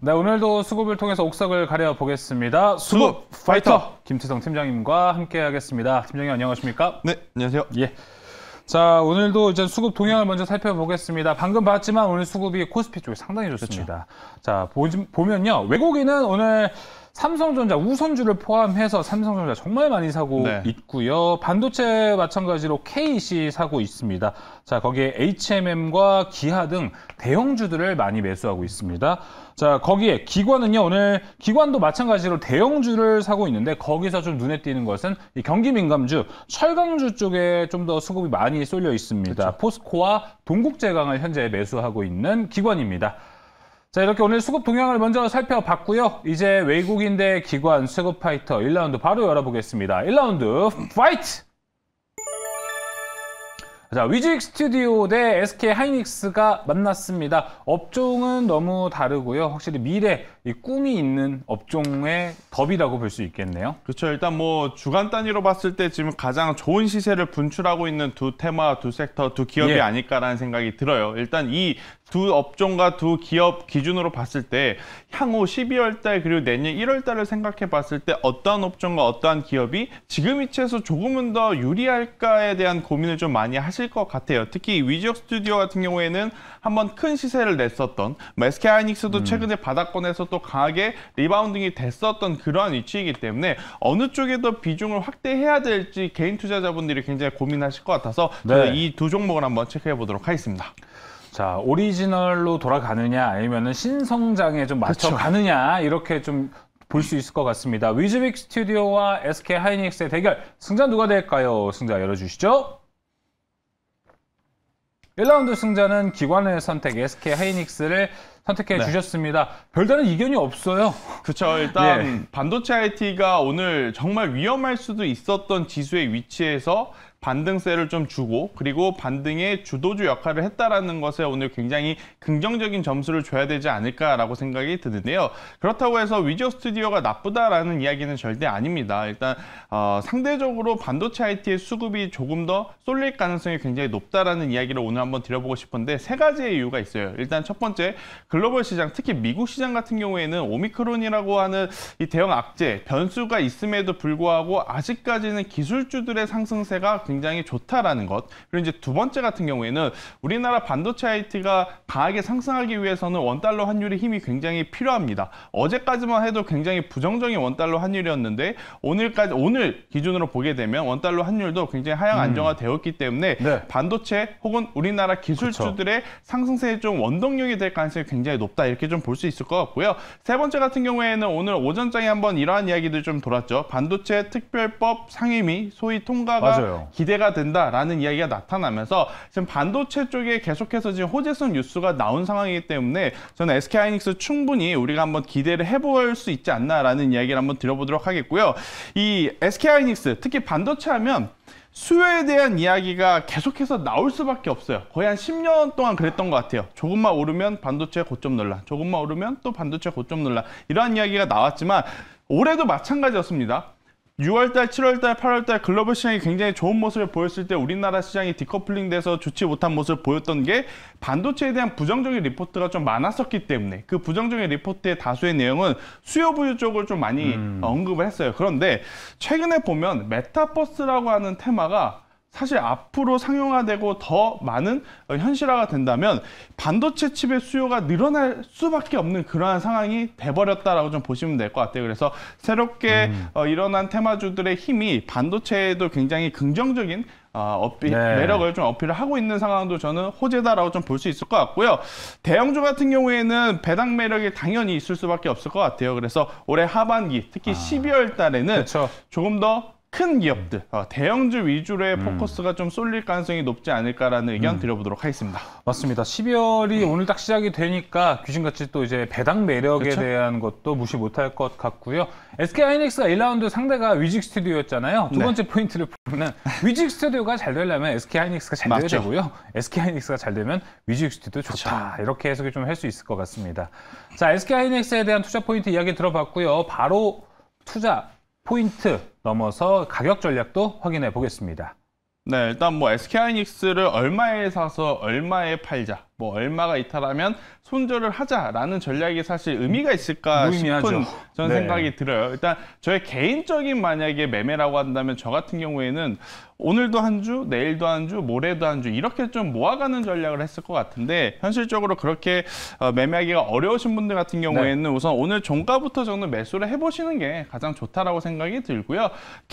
네, 오늘도 수급을 통해서 옥석을 가려보겠습니다. 수급, 수급 파이터! 파이터! 김태성 팀장님과 함께하겠습니다. 팀장님 안녕하십니까? 네, 안녕하세요. 예. 자, 오늘도 이제 수급 동향을 먼저 살펴보겠습니다. 방금 봤지만 오늘 수급이 코스피 쪽이 상당히 좋습니다. 그렇죠. 자, 보, 보면요. 외국인은 오늘 삼성전자 우선주를 포함해서 삼성전자 정말 많이 사고 네. 있고요. 반도체 마찬가지로 KC 사고 있습니다. 자, 거기에 HMM과 기아 등 대형주들을 많이 매수하고 있습니다. 자, 거기에 기관은요. 오늘 기관도 마찬가지로 대형주를 사고 있는데 거기서 좀 눈에 띄는 것은 이 경기 민감주 철강주 쪽에 좀 더 수급이 많이 쏠려 있습니다. 그쵸. 그렇죠. 포스코와 동국제강을 현재 매수하고 있는 기관입니다. 자 이렇게 오늘 수급 동향을 먼저 살펴봤고요. 이제 외국인 대 기관 수급 파이터 1라운드 바로 열어보겠습니다. 1라운드 파이트! 자 위직 스튜디오 대 SK 하이닉스가 만났습니다. 업종은 너무 다르고요. 확실히 미래 이 꿈이 있는 업종의 덥이라고 볼 수 있겠네요. 그렇죠. 일단 뭐 주간 단위로 봤을 때 지금 가장 좋은 시세를 분출하고 있는 두 테마, 두 섹터, 두 기업이 예. 아닐까라는 생각이 들어요. 일단 이 두 업종과 두 기업 기준으로 봤을 때 향후 12월 달 그리고 내년 1월 달을 생각해 봤을 때 어떠한 업종과 어떠한 기업이 지금 위치에서 조금은 더 유리할까에 대한 고민을 좀 많이 하실 것 같아요. 특히 위지역 스튜디오 같은 경우에는 한번 큰 시세를 냈었던 뭐 SK 하이닉스도 음. 최근에 바닥권에서 또또 강하게 리바운딩이 됐었던 그러한 위치이기 때문에 어느 쪽에 더 비중을 확대해야 될지 개인 투자자분들이 굉장히 고민하실 것 같아서 네. 이두 종목을 한번 체크해 보도록 하겠습니다. 자 오리지널로 돌아가느냐 아니면 신성장에 좀 맞춰 그렇죠. 가느냐 이렇게 좀 볼 수 있을 것 같습니다. 위즈빅 스튜디오와 SK 하이닉스의 대결 승자 누가 될까요? 승자 열어주시죠. 1라운드 승자는 기관의 선택 SK 하이닉스를 선택해 네. 주셨습니다. 별다른 이견이 없어요. 그렇죠. 일단 예. 반도체 IT가 오늘 정말 위험할 수도 있었던 지수의 위치에서 반등세를 좀 주고 그리고 반등의 주도주 역할을 했다라는 것에 오늘 굉장히 긍정적인 점수를 줘야 되지 않을까라고 생각이 드는데요. 그렇다고 해서 위저 스튜디오가 나쁘다라는 이야기는 절대 아닙니다. 일단 어, 상대적으로 반도체 IT의 수급이 조금 더 쏠릴 가능성이 굉장히 높다라는 이야기를 오늘 한번 드려보고 싶은데 세 가지의 이유가 있어요. 일단 첫 번째 그 글로벌 시장, 특히 미국 시장 같은 경우에는 오미크론이라고 하는 이 대형 악재, 변수가 있음에도 불구하고 아직까지는 기술주들의 상승세가 굉장히 좋다라는 것. 그리고 이제 두 번째 같은 경우에는 우리나라 반도체 IT가 강하게 상승하기 위해서는 원달러 환율의 힘이 굉장히 필요합니다. 어제까지만 해도 굉장히 부정적인 원달러 환율이었는데 오늘까지 오늘 기준으로 보게 되면 원달러 환율도 굉장히 하향 음. 안정화되었기 때문에 네. 반도체 혹은 우리나라 기술주들의 그쵸. 상승세에 좀 원동력이 될 가능성이 굉장히 굉장히 높다 이렇게 좀 볼 수 있을 것 같고요. 세 번째 같은 경우에는 오늘 오전장에 한번 이러한 이야기들 좀 돌았죠. 반도체 특별법 상임위 소위 통과가 맞아요. 기대가 된다라는 이야기가 나타나면서 지금 반도체 쪽에 계속해서 지금 호재성 뉴스가 나온 상황이기 때문에 저는 SK 하이닉스 충분히 우리가 한번 기대를 해볼 수 있지 않나라는 이야기를 한번 드려보도록 하겠고요. 이 SK 하이닉스 특히 반도체 하면 수요에 대한 이야기가 계속해서 나올 수밖에 없어요 거의 한 10년 동안 그랬던 것 같아요 조금만 오르면 반도체 고점 놀라. 조금만 오르면 또 반도체 고점 놀라. 이러한 이야기가 나왔지만 올해도 마찬가지였습니다 6월달, 7월달, 8월달 글로벌 시장이 굉장히 좋은 모습을 보였을 때 우리나라 시장이 디커플링돼서 좋지 못한 모습을 보였던 게 반도체에 대한 부정적인 리포트가 좀 많았었기 때문에 그 부정적인 리포트의 다수의 내용은 수요 부유 쪽을 좀 많이 음. 언급을 했어요. 그런데 최근에 보면 메타버스라고 하는 테마가 사실 앞으로 상용화되고 더 많은 현실화가 된다면 반도체 칩의 수요가 늘어날 수밖에 없는 그러한 상황이 돼버렸다라고 좀 보시면 될 것 같아요. 그래서 새롭게 음. 어, 일어난 테마주들의 힘이 반도체에도 굉장히 긍정적인 어, 어필, 네. 매력을 좀 어필을 하고 있는 상황도 저는 호재다라고 좀 볼 수 있을 것 같고요. 대형주 같은 경우에는 배당 매력이 당연히 있을 수밖에 없을 것 같아요. 그래서 올해 하반기, 특히 아, 12월 달에는 그쵸. 조금 더큰 기업들, 어, 대형주 위주로의 음. 포커스가 좀 쏠릴 가능성이 높지 않을까라는 의견 음. 드려보도록 하겠습니다. 맞습니다. 12월이 음. 오늘 딱 시작이 되니까 귀신같이 또 이제 배당 매력에 그쵸? 대한 것도 무시 못할 것 같고요. SK 하이닉스가 1라운드 상대가 위직 스튜디오였잖아요. 두 네. 번째 포인트를 보면 위직 스튜디오가 잘 되려면 SK 하이닉스가 잘 돼야 되고요. SK 하이닉스가 잘 되면 위직 스튜디오 좋다. 그쵸? 이렇게 해석이 좀 할 수 있을 것 같습니다. 자, SK 하이닉스에 대한 투자 포인트 이야기 들어봤고요. 바로 투자 포인트 넘어서 가격 전략도 확인해 보겠습니다. 네, 일단 뭐 SK하이닉스를 얼마에 사서 얼마에 팔자, 뭐 얼마가 이탈하면 손절을 하자라는 전략이 사실 의미가 있을까 무의미하죠. 싶은 저 네. 생각이 들어요. 일단 저의 개인적인 만약에 매매라고 한다면 저 같은 경우에는 오늘도 한 주, 내일도 한 주, 모레도 한 주 이렇게 좀 모아가는 전략을 했을 것 같은데 현실적으로 그렇게 어, 매매하기가 어려우신 분들 같은 경우에는 네. 우선 오늘 종가부터 저는 매수를 해보시는 게 가장 좋다라고 생각이 들고요.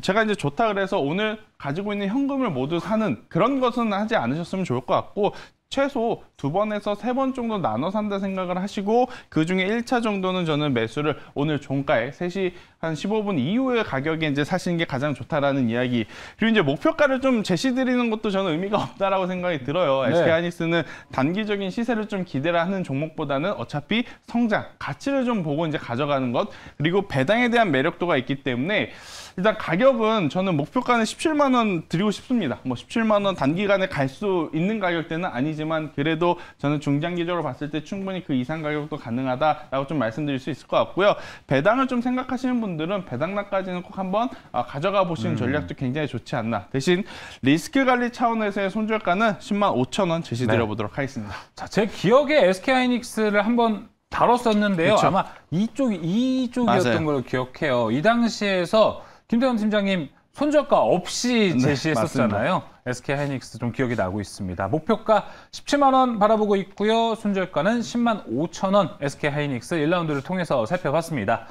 제가 이제 좋다 그래서 오늘 가지고 있는 현금을 모두 사는 그런 것은 하지 않으셨으면 좋을 것 같고 최소 두 번에서 세 번 정도 나눠 산다 생각을 하시고 그중에 1차 정도는 저는 매수를 오늘 종가에 3시한1 5분 이후의 가격에 이제 사시는 게 가장 좋다라는 이야기. 그리고 이제 목표가를 좀 제시드리는 것도 저는 의미가 없다라고 생각이 들어요. 네. SK 하이닉스는 단기적인 시세를 좀 기대를 하는 종목보다는 어차피 성장, 가치를 좀 보고 이제 가져가는 것. 그리고 배당에 대한 매력도가 있기 때문에 일단 가격은 저는 목표가는 1 7만원 드리고 싶습니다. 뭐십칠만원 단기간에 갈 수 있는 가격대는 아니지 상황지만 그래도 저는 중장기적으로 봤을 때 충분히 그 이상 가격도 가능하다라고 좀 말씀드릴 수 있을 것 같고요. 배당을 좀 생각하시는 분들은 배당락까지는 꼭 한번 아, 가져가 보시는 음. 전략도 굉장히 좋지 않나. 대신 리스크 관리 차원에서의 손절가는 10만 5천 원 제시드려 보도록 네. 하겠습니다. 자, 제 기억에 SK 하이닉스를 한번 다뤘었는데요. 그쵸? 아마 이쪽 이쪽이었던 맞아요. 걸로 기억해요. 이 당시에서 김태원 팀장님 손절가 없이 네, 제시했었잖아요. 네, SK 하이닉스 좀 기억이 나고 있습니다. 목표가 17만 원 바라보고 있고요. 순절가는 10만 5천 원 SK 하이닉스 1라운드를 통해서 살펴봤습니다.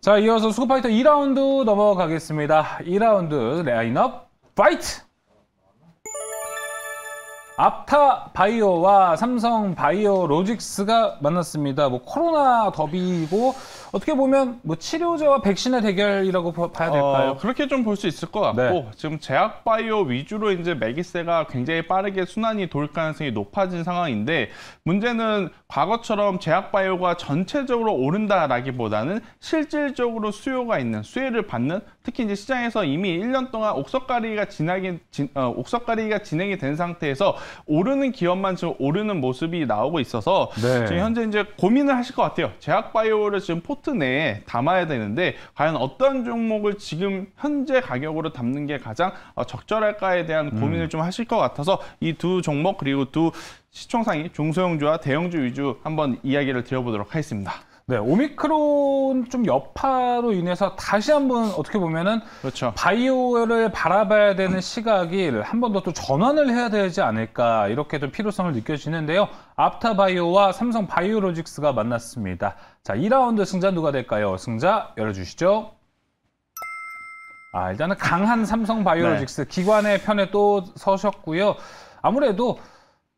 자, 이어서 수급파이터 2라운드 넘어가겠습니다. 2라운드 라인업 파이트! 아타바이오와 삼성바이오로직스가 만났습니다. 뭐 코로나 더비이고 어떻게 보면 뭐 치료제와 백신의 대결이라고 봐야 될까요? 어, 그렇게 좀 볼 수 있을 것 같고 네. 지금 제약바이오 위주로 이제 메기세가 굉장히 빠르게 순환이 돌 가능성이 높아진 상황인데 문제는 과거처럼 제약바이오가 전체적으로 오른다라기보다는 실질적으로 수요가 있는 수혜를 받는 특히 이제 시장에서 이미 1년 동안 옥석가리가 진행이 진, 어, 옥석가리가 진행이 된 상태에서 오르는 기업만 지금 오르는 모습이 나오고 있어서 네. 지금 현재 이제 고민을 하실 것 같아요. 제약바이오를 지금 포트 내에 담아야 되는데 과연 어떤 종목을 지금 현재 가격으로 담는 게 가장 어, 적절할까에 대한 음. 고민을 음. 좀 하실 것 같아서 이 두 종목 그리고 두 시총상위 중소형주와 대형주 위주 한번 이야기를 드려보도록 하겠습니다. 네, 오미크론 좀 여파로 인해서 다시 한번 어떻게 보면은 그렇죠. 바이오를 바라봐야 되는 시각이 한 번 더 또 전환을 해야 되지 않을까 이렇게 도 필요성을 느껴지는데요. 아프타바이오와 삼성 바이오로직스가 만났습니다. 자, 2라운드 승자 누가 될까요? 승자 열어주시죠. 아, 일단은 강한 삼성 바이오로직스 네. 기관의 편에 또 서셨고요. 아무래도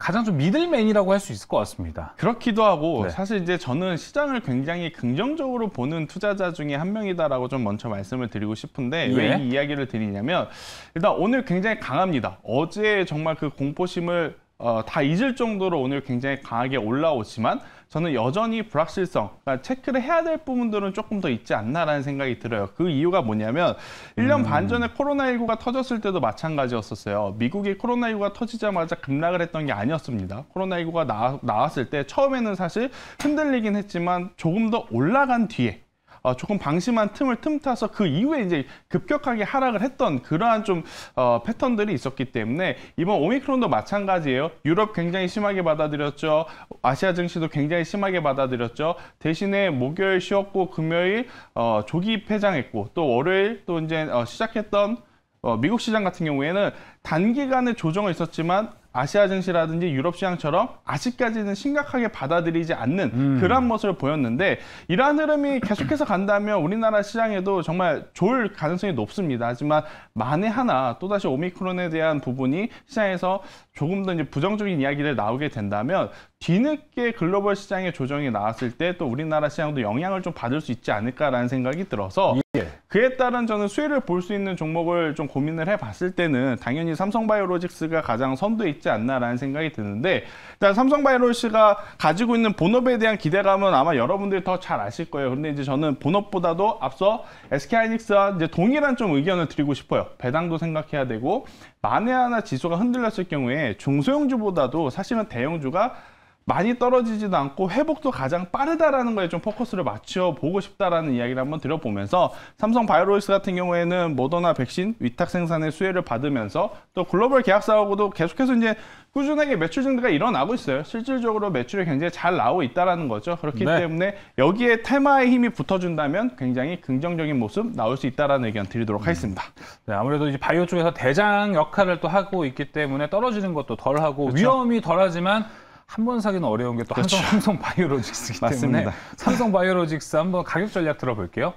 가장 좀 미들맨이라고 할 수 있을 것 같습니다. 그렇기도 하고 네. 사실 이제 저는 시장을 굉장히 긍정적으로 보는 투자자 중에 한 명이다라고 좀 먼저 말씀을 드리고 싶은데 예. 왜이 이야기를 드리냐면 일단 오늘 굉장히 강합니다. 어제 정말 그 공포심을 어, 다 잊을 정도로 오늘 굉장히 강하게 올라오지만 저는 여전히 불확실성, 그러니까 체크를 해야 될 부분들은 조금 더 있지 않나라는 생각이 들어요. 그 이유가 뭐냐면 1년 음. 반 전에 코로나19가 터졌을 때도 마찬가지였었어요. 미국이 코로나19가 터지자마자 급락을 했던 게 아니었습니다. 코로나19가 나, 나왔을 때 처음에는 사실 흔들리긴 했지만 조금 더 올라간 뒤에 어, 조금 방심한 틈을 틈타서 그 이후에 이제 급격하게 하락을 했던 그러한 좀 어, 패턴들이 있었기 때문에 이번 오미크론도 마찬가지예요. 유럽 굉장히 심하게 받아들였죠. 아시아 증시도 굉장히 심하게 받아들였죠. 대신에 목요일 쉬었고 금요일 어, 조기 폐장했고 또 월요일 또 이제 어, 시작했던 어, 미국 시장 같은 경우에는 단기간의 조정은 있었지만 아시아 증시라든지 유럽 시장처럼 아직까지는 심각하게 받아들이지 않는 음. 그러한 모습을 보였는데 이러한 흐름이 계속해서 간다면 우리나라 시장에도 정말 좋을 가능성이 높습니다. 하지만 만에 하나 또다시 오미크론에 대한 부분이 시장에서 조금 더 이제 부정적인 이야기를 나오게 된다면 뒤늦게 글로벌 시장의 조정이 나왔을 때 또 우리나라 시장도 영향을 좀 받을 수 있지 않을까라는 생각이 들어서 예. 그에 따른 저는 수혜를 볼 수 있는 종목을 좀 고민을 해봤을 때는 당연히 삼성바이오로직스가 가장 선두에 있지 않나라는 생각이 드는데 일단 삼성바이오로직스가 가지고 있는 본업에 대한 기대감은 아마 여러분들이 더 잘 아실 거예요. 그런데 이제 저는 본업보다도 앞서 SK하이닉스와 이제 동일한 좀 의견을 드리고 싶어요. 배당도 생각해야 되고 만에 하나 지수가 흔들렸을 경우에 중소형주보다도 사실은 대형주가 많이 떨어지지도 않고 회복도 가장 빠르다라는 거에 좀 포커스를 맞춰 보고 싶다라는 이야기를 한번 들어보면서 삼성 바이오로이스 같은 경우에는 모더나 백신 위탁 생산의 수혜를 받으면서 또 글로벌 계약사하고도 계속해서 이제 꾸준하게 매출 증가가 일어나고 있어요. 실질적으로 매출이 굉장히 잘 나오고 있다라는 거죠. 그렇기 네. 때문에 여기에 테마의 힘이 붙어준다면 굉장히 긍정적인 모습 나올 수 있다라는 의견 드리도록 음. 하겠습니다. 네, 아무래도 이제 바이오 쪽에서 대장 역할을 또 하고 있기 때문에 떨어지는 것도 덜하고 그렇 위험이 덜하지만 한번 사기는 어려운 게또 그렇죠. 삼성, 바이오로직스기 때문에 삼성 바이오로직스 한번 가격 전략 들어볼게요.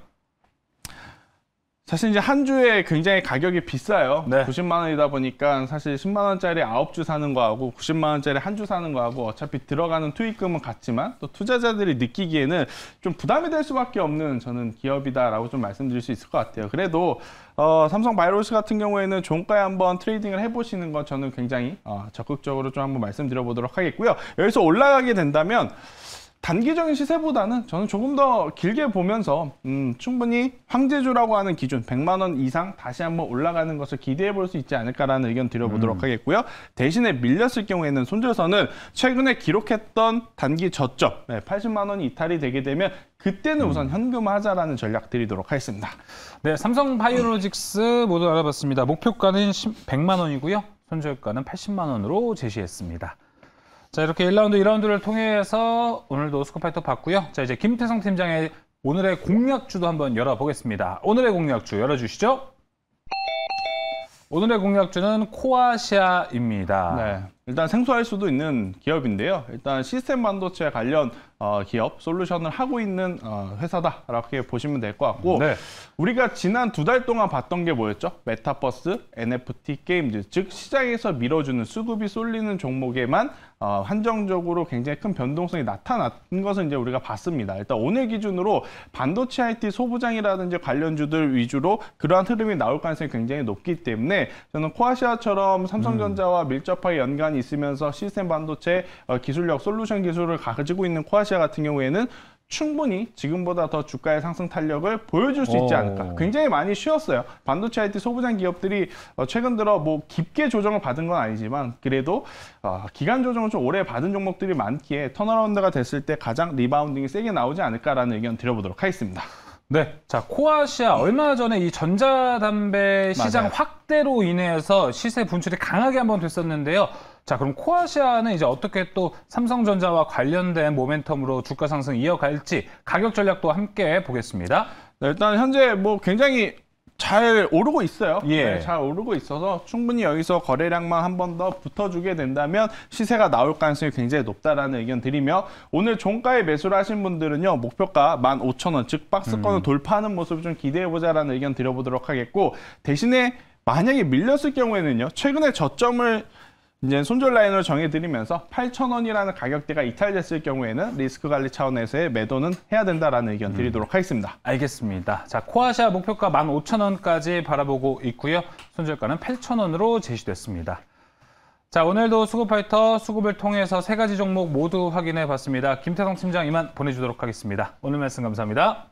사실 이제 한 주에 굉장히 가격이 비싸요. 네. 90만 원이다 보니까 사실 10만 원짜리 9주 사는 거하고 90만 원짜리 한 주 사는 거하고 어차피 들어가는 투입금은 같지만 또 투자자들이 느끼기에는 좀 부담이 될 수밖에 없는 저는 기업이다라고 좀 말씀드릴 수 있을 것 같아요. 그래도 어, 삼성 바이러스 같은 경우에는 종가에 한번 트레이딩을 해보시는 건 저는 굉장히 어, 적극적으로 좀 한번 말씀드려보도록 하겠고요. 여기서 올라가게 된다면 단기적인 시세보다는 저는 조금 더 길게 보면서 음, 충분히 황제주라고 하는 기준 100만 원 이상 다시 한번 올라가는 것을 기대해 볼 수 있지 않을까라는 의견 드려보도록 음. 하겠고요. 대신에 밀렸을 경우에는 손절선은 최근에 기록했던 단기 저점 80만 원이 이탈이 되게 되면 그때는 음. 우선 현금화하자라는 전략 드리도록 하겠습니다. 네, 삼성 바이오로직스 모두 알아봤습니다. 목표가는 100만 원이고요. 손절가는 80만 원으로 제시했습니다. 자 이렇게 1라운드, 2라운드를 통해서 오늘도 스코파이터 봤고요. 자 이제 김태성 팀장의 오늘의 공략주도 한번 열어보겠습니다. 오늘의 공략주 열어주시죠. 오늘의 공략주는 코아시아입니다. 네. 일단 생소할 수도 있는 기업인데요. 일단 시스템 반도체 관련 어, 기업 솔루션을 하고 있는 어, 회사다라고 보시면 될 것 같고 네. 우리가 지난 두 달 동안 봤던 게 뭐였죠? 메타버스, NFT 게임즈 즉 시장에서 밀어주는 수급이 쏠리는 종목에만 어, 한정적으로 굉장히 큰 변동성이 나타난 것은 이제 우리가 봤습니다. 일단 오늘 기준으로 반도체 IT 소부장이라든지 관련주들 위주로 그러한 흐름이 나올 가능성이 굉장히 높기 때문에 저는 코아시아처럼 삼성전자와 밀접하게 연관 기반이 있으면서 시스템 반도체 어, 기술력, 솔루션 기술을 가지고 있는 코아시아 같은 경우에는 충분히 지금보다 더 주가의 상승 탄력을 보여줄 수 있지 않을까. 굉장히 많이 쉬었어요. 반도체 IT 소부장 기업들이 어, 최근 들어 뭐 깊게 조정을 받은 건 아니지만 그래도 어, 기간 조정을 좀 오래 받은 종목들이 많기에 턴어라운드가 됐을 때 가장 리바운딩이 세게 나오지 않을까라는 의견 드려보도록 하겠습니다. 네. 자, 코아시아 얼마 전에 이 전자담배 시장 맞아요. 확대로 인해서 시세 분출이 강하게 한번 됐었는데요. 자, 그럼 코아시아는 이제 어떻게 또 삼성전자와 관련된 모멘텀으로 주가 상승 이어갈지 가격 전략도 함께 보겠습니다. 네, 일단 현재 뭐 굉장히 잘 오르고 있어요. 예. 네, 잘 오르고 있어서 충분히 여기서 거래량만 한 번 더 붙어주게 된다면 시세가 나올 가능성이 굉장히 높다라는 의견 드리며 오늘 종가에 매수를 하신 분들은요 목표가 15,000원 즉 박스권을 음. 돌파하는 모습을 좀 기대해보자라는 의견 드려보도록 하겠고 대신에 만약에 밀렸을 경우에는요 최근에 저점을 이제 손절 라인을 정해드리면서 8,000원이라는 가격대가 이탈됐을 경우에는 리스크 관리 차원에서의 매도는 해야 된다라는 의견 음. 드리도록 하겠습니다. 알겠습니다. 자, 코아시아 목표가 15,000원까지 바라보고 있고요. 손절가는 8,000원으로 제시됐습니다. 자, 오늘도 수급파이터 수급을 통해서 세 가지 종목 모두 확인해 봤습니다. 김태성 팀장 이만 보내주도록 하겠습니다. 오늘 말씀 감사합니다.